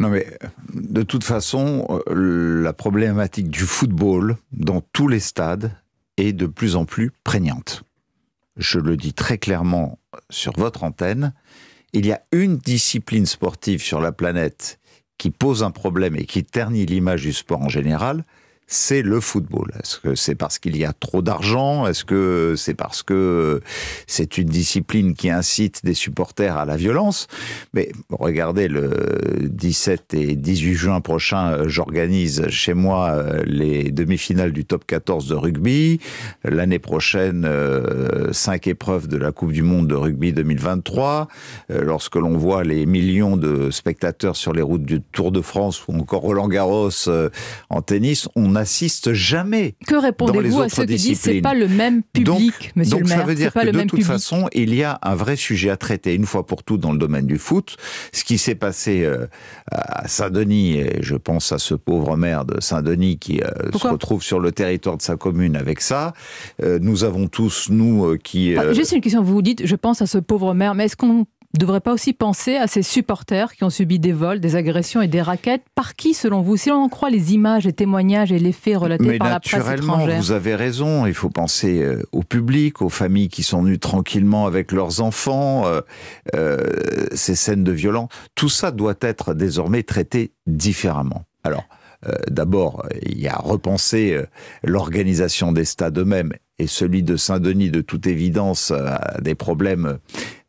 Non mais de toute façon, euh, la problématique du football dans tous les stades est de plus en plus prégnante. Je le dis très clairement sur votre antenne, il y a une discipline sportive sur la planète qui pose un problème et qui ternit l'image du sport en général, c'est le football. Est-ce que c'est parce qu'il y a trop d'argent Est-ce que c'est parce que c'est une discipline qui incite des supporters à la violence Mais regardez, le 17 et 18 juin prochain, j'organise chez moi euh, les demi-finales du top 14 de rugby. L'année prochaine, euh, cinq épreuves de la Coupe du Monde de rugby 2023. Euh, lorsque l'on voit les millions de spectateurs sur les routes du Tour de France ou encore Roland Garros en tennis, on n'assiste jamais. Que répondez-vous à ceux qui disent c'est pas le même public, Monsieur le Maire Ça veut dire que de toute façon, il y a un vrai sujet à traiter une fois pour toutes dans le domaine du foot. Ce qui s'est passé euh, à Saint-Denis, et je pense à ce pauvre maire de Saint-Denis qui euh, se retrouve sur le territoire de sa commune avec ça. Euh, nous avons tous nous qui. Juste une question. Vous dites, je pense à ce pauvre maire, mais est-ce qu'on devrait pas aussi penser à ces supporters qui ont subi des vols, des agressions et des raquettes Par qui, selon vous Si l'on en croit les images, les témoignages et les faits relatés par la presse étrangère. Naturellement, vous avez raison. Il faut penser euh, au public, aux familles qui sont venues tranquillement avec leurs enfants, euh, euh, ces scènes de violence. Tout ça doit être désormais traité différemment. Alors, euh, d'abord, il y a à repenser euh, l'organisation des stades eux-mêmes et celui de Saint-Denis, de toute évidence, a euh, des problèmes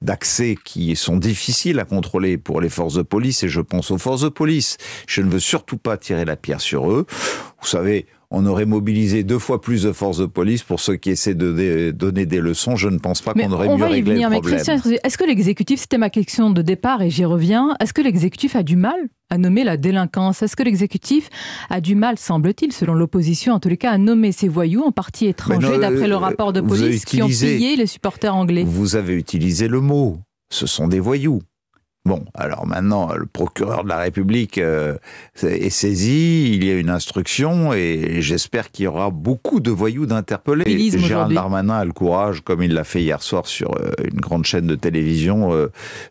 d'accès qui sont difficiles à contrôler pour les forces de police, et je pense aux forces de police. Je ne veux surtout pas tirer la pierre sur eux. Vous savez, on aurait mobilisé deux fois plus de forces de police pour ceux qui essaient de donner des leçons. Je ne pense pas qu'on aurait mieux réglé le problème. est-ce que l'exécutif, c'était ma question de départ et j'y reviens, est-ce que l'exécutif a du mal à nommer la délinquance Est-ce que l'exécutif a du mal, semble-t-il, selon l'opposition en tous les cas, à nommer ces voyous en partie étrangers, d'après le euh, rapport de police, qui ont pillé les supporters anglais Vous avez utilisé le mot. Ce sont des voyous. Bon, alors maintenant, le procureur de la République euh, est saisi, il y a une instruction, et j'espère qu'il y aura beaucoup de voyous d'interpeller. Gérald Darmanin a le courage, comme il l'a fait hier soir sur euh, une grande chaîne de télévision,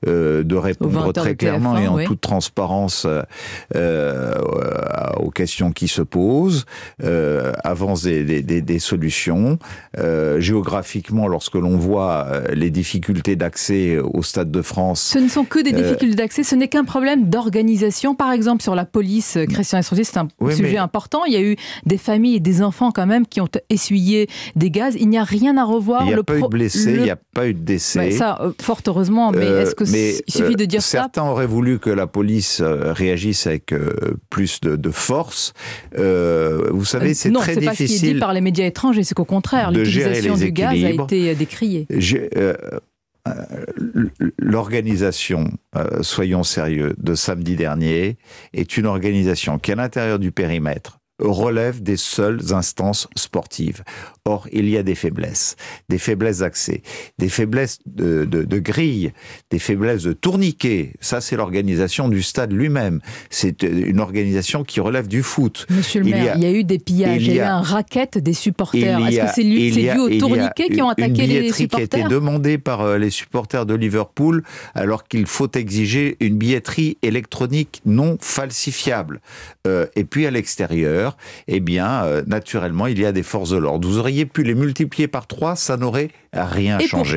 euh, de répondre très clairement et en toute transparence aux questions qui se posent, avance des, des, des, des solutions. géographiquement, lorsque l'on voit les difficultés d'accès au Stade de France... Ce ne sont que des euh, d'accès, ce n'est qu'un problème d'organisation. Par exemple, sur la police, euh, Christian Estrosi, c'est un sujet important. Il y a eu des familles et des enfants quand même qui ont essuyé des gaz. Il n'y a rien à revoir. Il n'y a, pas eu de blessés, il n'y a pas eu de décès. Bah, ça, euh, fort heureusement, mais est-ce que suffit de dire ça Certains auraient voulu que la police réagisse avec plus de, force. vous savez, c'est très difficile. Non, c'est pas ce qui est dit par les médias étrangers, c'est qu'au contraire, l'utilisation du gaz a été décriée. Euh, l'organisation, euh, soyons sérieux, de samedi dernier est une organisation qui, à l'intérieur du périmètre, relève des seules instances sportives. Or, il y a des faiblesses, des faiblesses d'accès, des faiblesses de, de, grille, des faiblesses de tourniquet. Ça, c'est l'organisation du stade lui-même. C'est euh, une organisation qui relève du foot. Monsieur le maire, il y a, eu des pillages, il y, a, eu un racket des supporters. Est-ce que c'est lui, c'est dû aux tourniquets qui ont attaqué les supporters qui a été demandée par euh, les supporters de Liverpool, alors qu'il faut exiger une billetterie électronique non falsifiable. Euh, et puis à l'extérieur, eh bien, euh, naturellement, il y a des forces de l'ordre. Vous auriez pu les multiplier par trois, ça n'aurait rien changé.